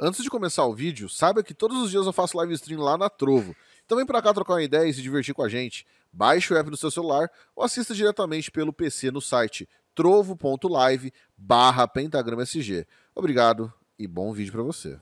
Antes de começar o vídeo, saiba que todos os dias eu faço live stream lá na Trovo. Então vem pra cá trocar uma ideia e se divertir com a gente. Baixe o app no seu celular ou assista diretamente pelo PC no site trovo.live barra pentagrama SG. Obrigado e bom vídeo para você.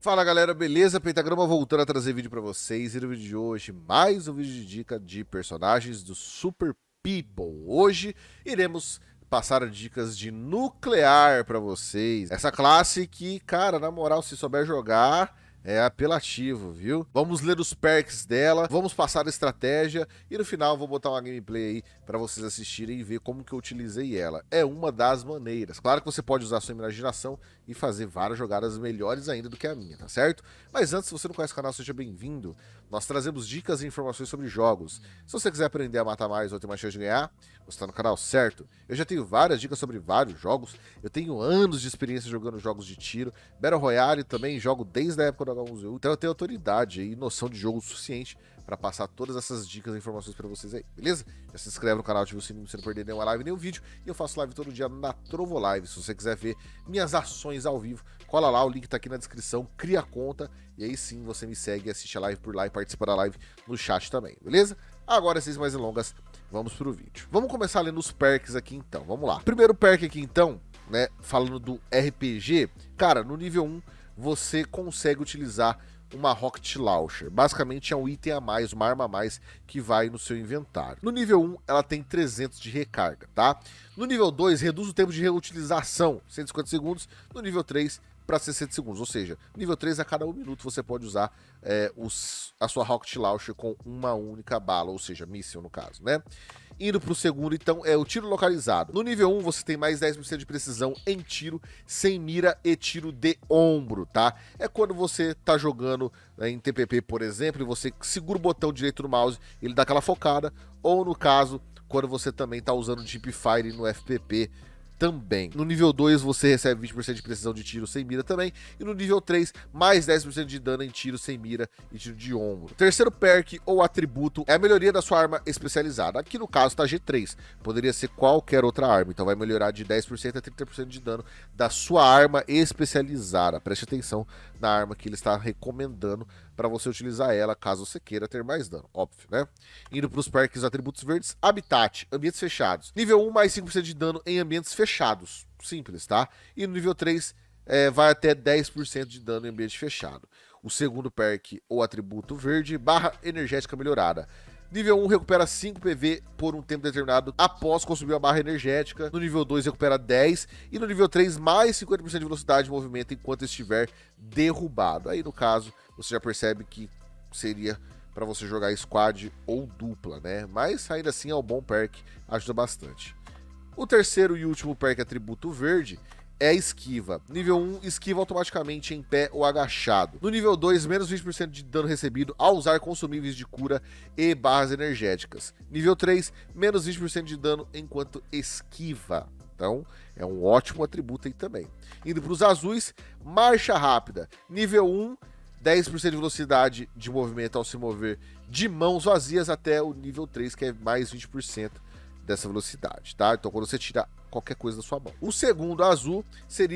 Fala galera, beleza? Pentagrama voltando a trazer vídeo para vocês. E no vídeo de hoje, mais um vídeo de dica de personagens do Super People. Hoje iremos Passar dicas de nuclear para vocês. Essa classe que, cara, na moral, se souber jogar, é apelativo, viu? Vamos ler os perks dela, vamos passar a estratégia e no final vou botar uma gameplay aí para vocês assistirem e ver como que eu utilizei ela. É uma das maneiras. Claro que você pode usar sua imaginação e fazer várias jogadas melhores ainda do que a minha, tá certo? Mas antes, se você não conhece o canal, seja bem-vindo. Nós trazemos dicas e informações sobre jogos. Se você quiser aprender a matar mais ou ter mais chance de ganhar, você está no canal certo. Eu já tenho várias dicas sobre vários jogos. Eu tenho anos de experiência jogando jogos de tiro. Battle Royale também jogo desde a época do H1Z1. Então eu tenho autoridade e noção de jogo suficiente para passar todas essas dicas e informações para vocês aí, beleza? Já se inscreve no canal, ativa o sininho para não perder nenhuma live, nenhum vídeo. E eu faço live todo dia na Trovo Live. Se você quiser ver minhas ações ao vivo, cola lá, o link tá aqui na descrição, cria conta e aí sim você me segue, assiste a live por lá e participa da live no chat também, beleza? Agora, sem mais delongas, vamos pro vídeo. Vamos começar lendo os perks aqui então, vamos lá. Primeiro perk aqui então, né, falando do RPG, cara, no nível 1 você consegue utilizar uma Rocket Launcher. Basicamente é um item a mais, uma arma a mais que vai no seu inventário. No nível 1, ela tem 300 de recarga, tá? No nível 2, reduz o tempo de reutilização, 150 segundos. No nível 3, para 60 segundos. Ou seja, nível 3 a cada um minuto você pode usar é, os, a sua Rocket Launcher com uma única bala, ou seja, míssil no caso, né? Indo para o segundo, então, é o tiro localizado. No nível 1, você tem mais 10% de precisão em tiro, sem mira e tiro de ombro, tá? É quando você tá jogando né, em TPP, por exemplo, e você segura o botão direito no mouse, ele dá aquela focada, ou no caso, quando você também tá usando Deep Fire no FPP, também. No nível 2 você recebe 20% de precisão de tiro sem mira também, e no nível 3 mais 10% de dano em tiro sem mira e tiro de ombro. Terceiro perk ou atributo é a melhoria da sua arma especializada. Aqui no caso tá G3, poderia ser qualquer outra arma, então vai melhorar de 10% a 30% de dano da sua arma especializada. Preste atenção na arma que ele está recomendando para você utilizar ela caso você queira ter mais dano, óbvio, né? Indo para os perks atributos verdes, habitat, ambientes fechados. Nível 1, mais 5% de dano em ambientes fechados, simples, tá? E no nível 3, é, vai até 10% de dano em ambiente fechado. O segundo perk ou atributo verde, barra energética melhorada. Nível 1 recupera 5 PV por um tempo determinado após consumir a barra energética. No nível 2 recupera 10. E no nível 3, mais 50% de velocidade de movimento enquanto estiver derrubado. Aí, no caso, você já percebe que seria para você jogar squad ou dupla, né? Mas ainda assim é um bom perk, ajuda bastante. O terceiro e último perk é atributo verde é esquiva. Nível 1, esquiva automaticamente em pé ou agachado. No nível 2, menos 20% de dano recebido ao usar consumíveis de cura e barras energéticas. Nível 3, menos 20% de dano enquanto esquiva. Então, é um ótimo atributo aí também. Indo para os azuis, marcha rápida. Nível 1, 10% de velocidade de movimento ao se mover de mãos vazias até o nível 3, que é mais 20% dessa velocidade, tá? Então, quando você tira qualquer coisa da sua mão. O segundo azul seria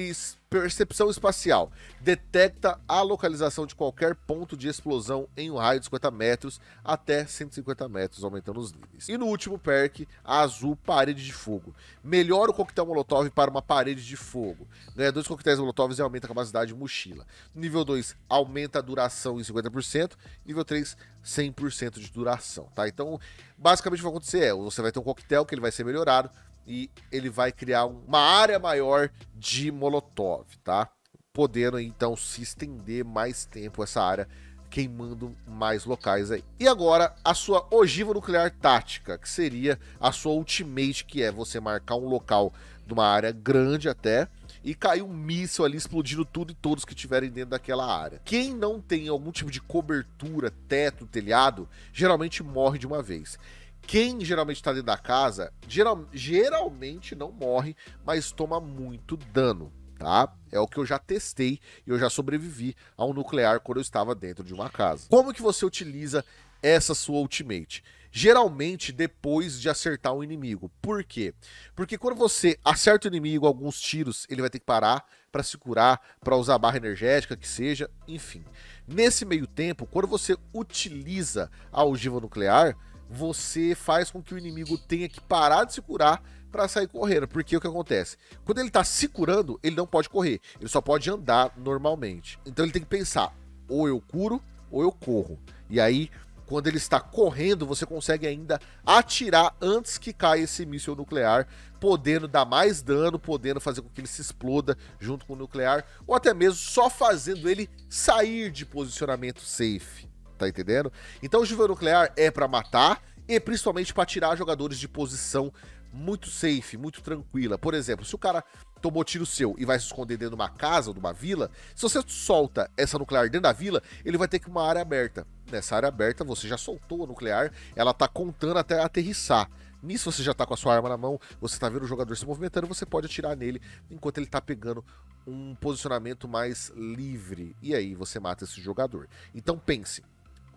percepção espacial. Detecta a localização de qualquer ponto de explosão em um raio de 50 metros até 150 metros, aumentando os níveis. E no último perk, azul, parede de fogo. Melhora o coquetel molotov para uma parede de fogo. Ganha dois coquetéis molotovs e aumenta a capacidade de mochila. Nível 2, aumenta a duração em 50%. Nível 3, 100% de duração, tá? Então, basicamente o que vai acontecer é, você vai ter um coquetel que ele vai ser melhorado, e ele vai criar uma área maior de Molotov, tá? Podendo então se estender mais tempo essa área, queimando mais locais aí. E agora a sua ogiva nuclear tática, que seria a sua ultimate, que é você marcar um local de uma área grande até e cair um míssil ali explodindo tudo e todos que estiverem dentro daquela área. Quem não tem algum tipo de cobertura, teto, telhado, geralmente morre de uma vez. Quem geralmente está dentro da casa, geral, geralmente não morre, mas toma muito dano, tá? É o que eu já testei e eu já sobrevivi a um nuclear quando eu estava dentro de uma casa. Como que você utiliza essa sua ultimate? geralmente depois de acertar o um inimigo. Por quê? Porque quando você acerta o inimigo alguns tiros, ele vai ter que parar para se curar, para usar a barra energética, que seja, enfim. Nesse meio tempo, quando você utiliza a ogiva nuclear, você faz com que o inimigo tenha que parar de se curar para sair correndo. Porque o que acontece? Quando ele está se curando, ele não pode correr. Ele só pode andar normalmente. Então ele tem que pensar: ou eu curo, ou eu corro. E aí, quando ele está correndo, você consegue ainda atirar antes que caia esse míssil nuclear, podendo dar mais dano, podendo fazer com que ele se exploda junto com o nuclear, ou até mesmo só fazendo ele sair de posicionamento safe tá entendendo? Então o Juvel Nuclear é para matar e principalmente para tirar jogadores de posição muito safe, muito tranquila. Por exemplo, se o cara tomou tiro seu e vai se esconder dentro de uma casa ou de uma vila, se você solta essa nuclear dentro da vila, ele vai ter que uma área aberta. Nessa área aberta, você já soltou a nuclear, ela tá contando até aterrissar. Nisso você já tá com a sua arma na mão, você tá vendo o jogador se movimentando, você pode atirar nele enquanto ele tá pegando um posicionamento mais livre. E aí você mata esse jogador. Então pense,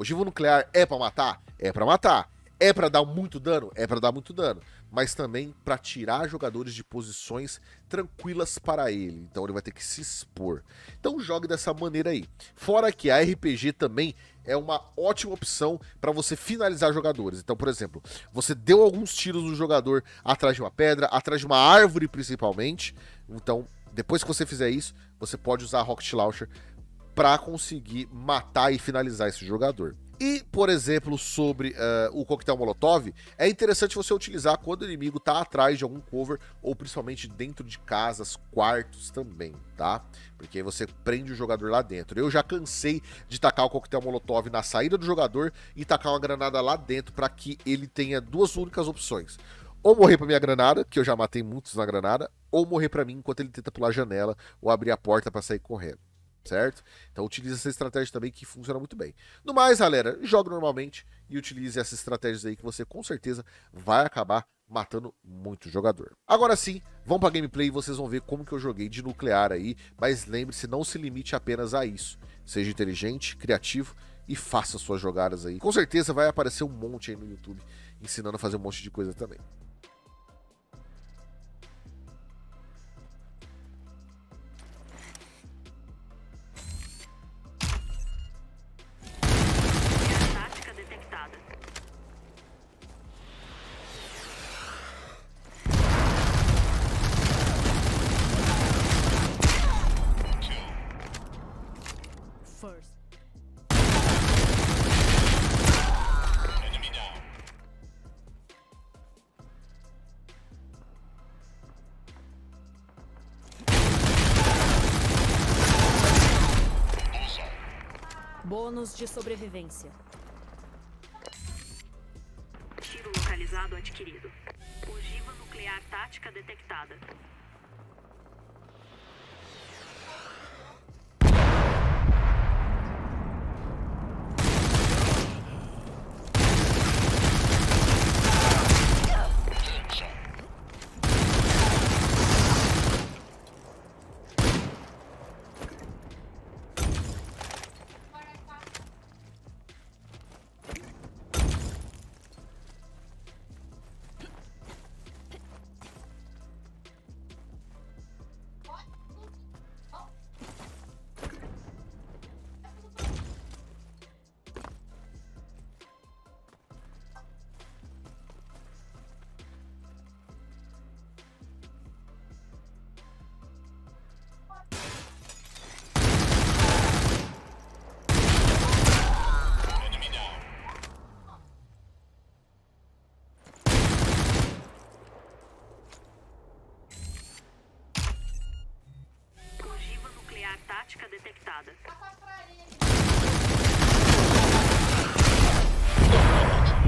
Ogivo nuclear é para matar? É para matar. É para dar muito dano? É para dar muito dano. Mas também para tirar jogadores de posições tranquilas para ele. Então ele vai ter que se expor. Então jogue dessa maneira aí. Fora que a RPG também é uma ótima opção para você finalizar jogadores. Então, por exemplo, você deu alguns tiros no jogador atrás de uma pedra, atrás de uma árvore principalmente. Então, depois que você fizer isso, você pode usar a Rocket Launcher para conseguir matar e finalizar esse jogador. E, por exemplo, sobre uh, o coquetel Molotov, é interessante você utilizar quando o inimigo está atrás de algum cover ou principalmente dentro de casas, quartos também, tá? Porque aí você prende o jogador lá dentro. Eu já cansei de tacar o coquetel Molotov na saída do jogador e tacar uma granada lá dentro para que ele tenha duas únicas opções. Ou morrer pra minha granada, que eu já matei muitos na granada, ou morrer para mim enquanto ele tenta pular a janela ou abrir a porta para sair correndo certo? Então utilize essa estratégia também que funciona muito bem. No mais, galera, joga normalmente e utilize essas estratégias aí que você com certeza vai acabar matando muito jogador. Agora sim, vamos para gameplay e vocês vão ver como que eu joguei de nuclear aí, mas lembre-se, não se limite apenas a isso. Seja inteligente, criativo e faça suas jogadas aí. Com certeza vai aparecer um monte aí no YouTube ensinando a fazer um monte de coisa também. Bônus de sobrevivência. Tiro localizado adquirido. Ogiva nuclear tática detectada.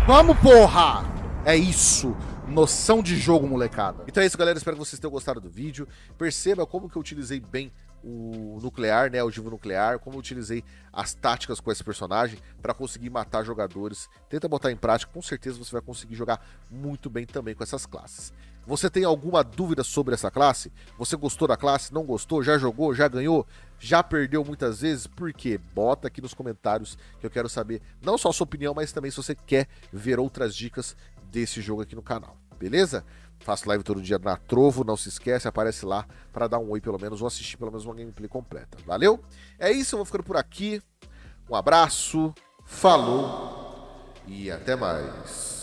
Vamos, porra! É isso. Noção de jogo, molecada. Então é isso, galera. Espero que vocês tenham gostado do vídeo. Perceba como que eu utilizei bem o nuclear, né, o divo nuclear, como eu utilizei as táticas com esse personagem para conseguir matar jogadores. Tenta botar em prática, com certeza você vai conseguir jogar muito bem também com essas classes. Você tem alguma dúvida sobre essa classe? Você gostou da classe? Não gostou? Já jogou? Já ganhou? Já perdeu muitas vezes? Por quê? Bota aqui nos comentários que eu quero saber não só a sua opinião, mas também se você quer ver outras dicas desse jogo aqui no canal. Beleza? Faço live todo dia na Trovo, não se esquece, aparece lá para dar um oi pelo menos ou assistir pelo menos uma gameplay completa. Valeu? É isso, eu vou ficando por aqui. Um abraço, falou e até mais.